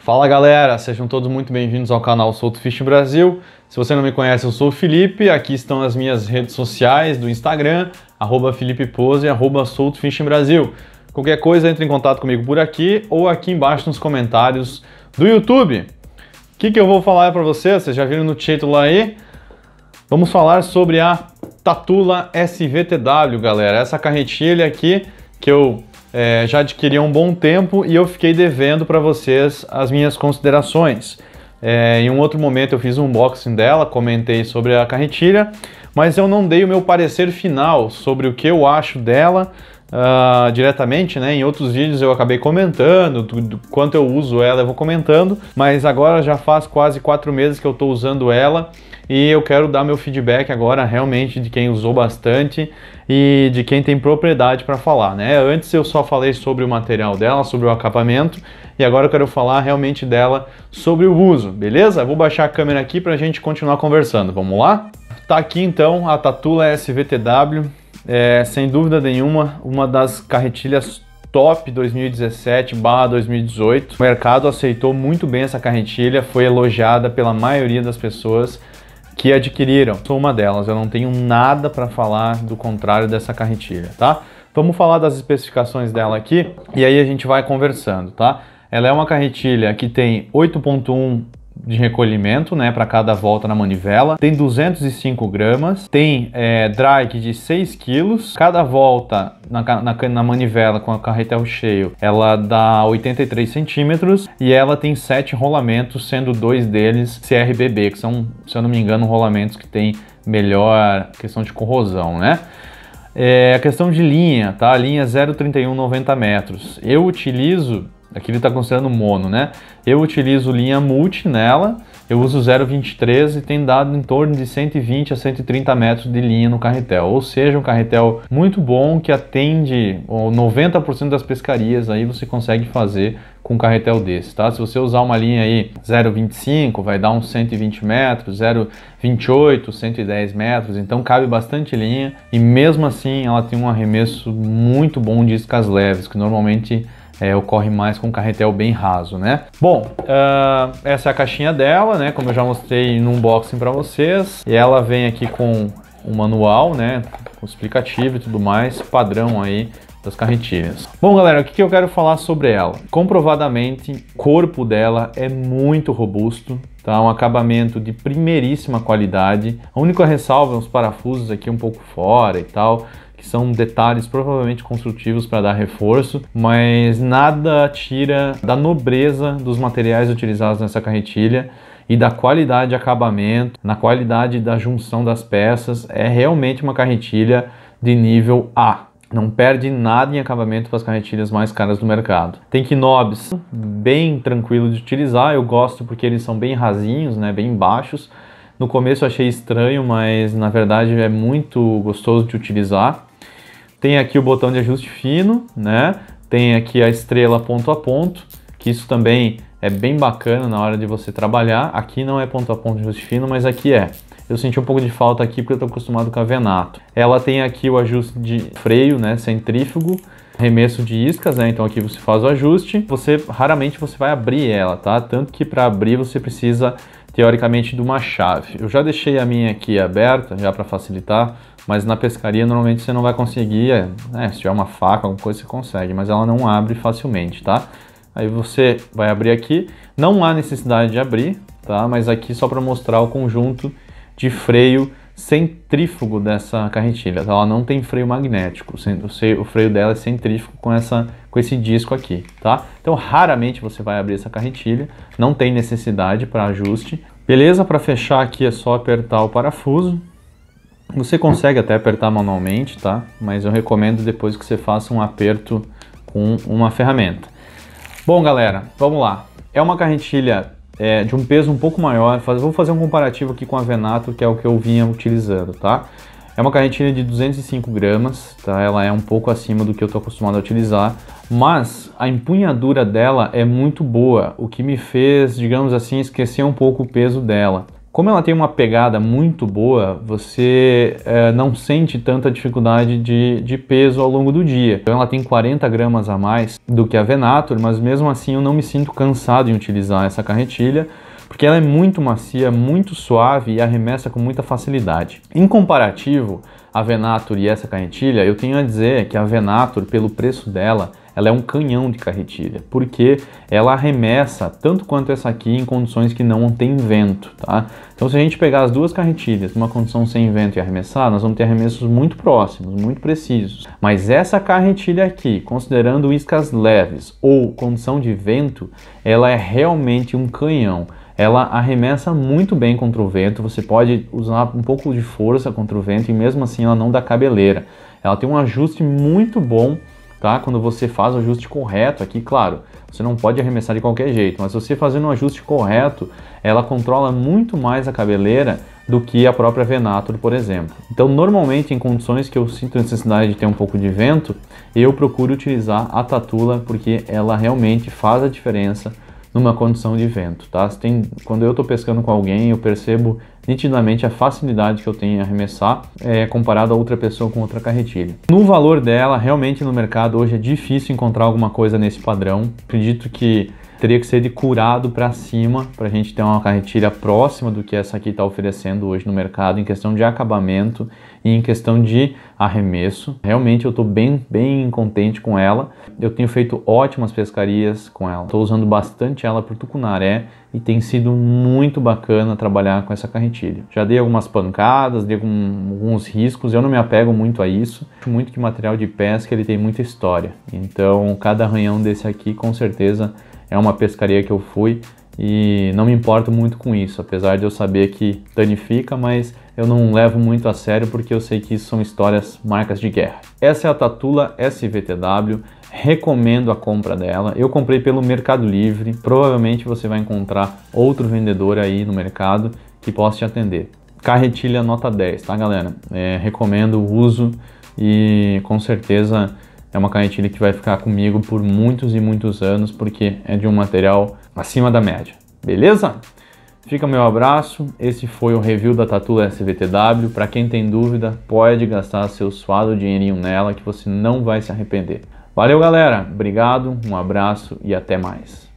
Fala galera, sejam todos muito bem-vindos ao canal Solto Fish Brasil. Se você não me conhece, eu sou o Felipe, aqui estão as minhas redes sociais do Instagram, arroba Felipe Pose e arroba Solto Brasil. Qualquer coisa, entre em contato comigo por aqui ou aqui embaixo nos comentários do YouTube. O que, que eu vou falar para vocês? Vocês já viram no título aí? Vamos falar sobre a Tatula SVTW, galera. Essa carretilha aqui que eu é, já adquiri há um bom tempo e eu fiquei devendo para vocês as minhas considerações. É, em um outro momento eu fiz um unboxing dela, comentei sobre a carretilha, mas eu não dei o meu parecer final sobre o que eu acho dela, uh, diretamente, né? Em outros vídeos eu acabei comentando, do, do, quanto eu uso ela eu vou comentando, mas agora já faz quase quatro meses que eu estou usando ela e eu quero dar meu feedback agora realmente de quem usou bastante e de quem tem propriedade para falar, né? Antes eu só falei sobre o material dela, sobre o acabamento e agora eu quero falar realmente dela sobre o uso, beleza? Vou baixar a câmera aqui para a gente continuar conversando, vamos lá? Tá aqui então a Tatula SVTW é, sem dúvida nenhuma, uma das carretilhas top 2017/2018. O mercado aceitou muito bem essa carretilha, foi elogiada pela maioria das pessoas que adquiriram. Sou uma delas, eu não tenho nada para falar do contrário dessa carretilha, tá? Vamos falar das especificações dela aqui e aí a gente vai conversando, tá? Ela é uma carretilha que tem 8.1 de recolhimento né, para cada volta na manivela, tem 205 gramas, tem é, drag de 6 quilos, cada volta na, na, na manivela com a carretel cheio ela dá 83 centímetros e ela tem 7 rolamentos, sendo dois deles CRBB, que são, se eu não me engano, rolamentos que tem melhor questão de corrosão, né? É, a questão de linha, tá? A linha 0,31 90 metros. Eu utilizo Aqui ele está considerando mono, né? Eu utilizo linha multi nela, eu uso 0,23 e tem dado em torno de 120 a 130 metros de linha no carretel. Ou seja, um carretel muito bom que atende 90% das pescarias aí você consegue fazer com um carretel desse, tá? Se você usar uma linha aí 0,25, vai dar uns 120 metros, 0,28, 110 metros, então cabe bastante linha e mesmo assim ela tem um arremesso muito bom de iscas leves, que normalmente é, ocorre mais com carretel bem raso, né? Bom, uh, essa é a caixinha dela, né? Como eu já mostrei no unboxing para vocês. E ela vem aqui com o um manual, né? Com explicativo e tudo mais, padrão aí das carretilhas. Bom, galera, o que eu quero falar sobre ela? Comprovadamente, o corpo dela é muito robusto, tá? Um acabamento de primeiríssima qualidade. A única ressalva é os parafusos aqui um pouco fora e tal, que são detalhes provavelmente construtivos para dar reforço, mas nada tira da nobreza dos materiais utilizados nessa carretilha e da qualidade de acabamento, na qualidade da junção das peças. É realmente uma carretilha de nível A. Não perde nada em acabamento para as carretilhas mais caras do mercado. Tem knobs bem tranquilo de utilizar, eu gosto porque eles são bem rasinhos, né, bem baixos. No começo eu achei estranho, mas na verdade é muito gostoso de utilizar. Tem aqui o botão de ajuste fino, né? Tem aqui a estrela ponto a ponto, que isso também é bem bacana na hora de você trabalhar. Aqui não é ponto a ponto de ajuste fino, mas aqui é. Eu senti um pouco de falta aqui porque eu estou acostumado com a Venato. Ela tem aqui o ajuste de freio, né, centrífugo, remesso de iscas, né, então aqui você faz o ajuste. Você raramente você vai abrir ela, tá? Tanto que para abrir você precisa teoricamente de uma chave. Eu já deixei a minha aqui aberta já para facilitar mas na pescaria normalmente você não vai conseguir, é, né, se tiver uma faca, alguma coisa você consegue, mas ela não abre facilmente, tá? Aí você vai abrir aqui, não há necessidade de abrir, tá? Mas aqui só para mostrar o conjunto de freio centrífugo dessa carretilha, tá? Ela não tem freio magnético, o freio dela é centrífugo com, essa, com esse disco aqui, tá? Então raramente você vai abrir essa carretilha, não tem necessidade para ajuste. Beleza? Para fechar aqui é só apertar o parafuso, você consegue até apertar manualmente, tá? Mas eu recomendo depois que você faça um aperto com uma ferramenta. Bom, galera, vamos lá. É uma carretilha é, de um peso um pouco maior. Faz, vou fazer um comparativo aqui com a Venato, que é o que eu vinha utilizando, tá? É uma carretilha de 205 gramas, tá? Ela é um pouco acima do que eu estou acostumado a utilizar, mas a empunhadura dela é muito boa, o que me fez, digamos assim, esquecer um pouco o peso dela. Como ela tem uma pegada muito boa, você é, não sente tanta dificuldade de, de peso ao longo do dia. Então ela tem 40 gramas a mais do que a Venator, mas mesmo assim eu não me sinto cansado em utilizar essa carretilha, porque ela é muito macia, muito suave e arremessa com muita facilidade. Em comparativo, a Venator e essa carretilha, eu tenho a dizer que a Venator, pelo preço dela, ela é um canhão de carretilha, porque ela arremessa tanto quanto essa aqui em condições que não tem vento, tá? Então se a gente pegar as duas carretilhas numa condição sem vento e arremessar, nós vamos ter arremessos muito próximos, muito precisos. Mas essa carretilha aqui, considerando iscas leves ou condição de vento, ela é realmente um canhão ela arremessa muito bem contra o vento, você pode usar um pouco de força contra o vento e mesmo assim ela não dá cabeleira. Ela tem um ajuste muito bom tá? Quando você faz o ajuste correto aqui, claro, você não pode arremessar de qualquer jeito, mas você fazendo um ajuste correto, ela controla muito mais a cabeleira do que a própria Venator, por exemplo. Então, normalmente em condições que eu sinto necessidade de ter um pouco de vento, eu procuro utilizar a Tatula porque ela realmente faz a diferença numa condição de vento, tá? Tem, quando eu estou pescando com alguém, eu percebo nitidamente a facilidade que eu tenho em arremessar é, comparado a outra pessoa com outra carretilha. No valor dela, realmente no mercado hoje é difícil encontrar alguma coisa nesse padrão. Acredito que teria que ser de curado para cima para a gente ter uma carretilha próxima do que essa aqui está oferecendo hoje no mercado em questão de acabamento e em questão de arremesso. Realmente eu estou bem, bem contente com ela. Eu tenho feito ótimas pescarias com ela. Estou usando bastante ela para tucunaré e tem sido muito bacana trabalhar com essa carretilha. Já dei algumas pancadas, dei alguns riscos, eu não me apego muito a isso. Acho muito que material de pesca ele tem muita história. Então cada arranhão desse aqui com certeza é uma pescaria que eu fui e não me importo muito com isso, apesar de eu saber que danifica, mas eu não levo muito a sério porque eu sei que isso são histórias, marcas de guerra. Essa é a Tatula SVTW, recomendo a compra dela. Eu comprei pelo Mercado Livre, provavelmente você vai encontrar outro vendedor aí no mercado que possa te atender. Carretilha nota 10, tá galera? É, recomendo o uso e com certeza é uma carretilha que vai ficar comigo por muitos e muitos anos, porque é de um material acima da média, beleza? Fica meu abraço, esse foi o review da Tatu SVTW. Para quem tem dúvida, pode gastar seu suado dinheirinho nela que você não vai se arrepender. Valeu, galera. Obrigado, um abraço e até mais.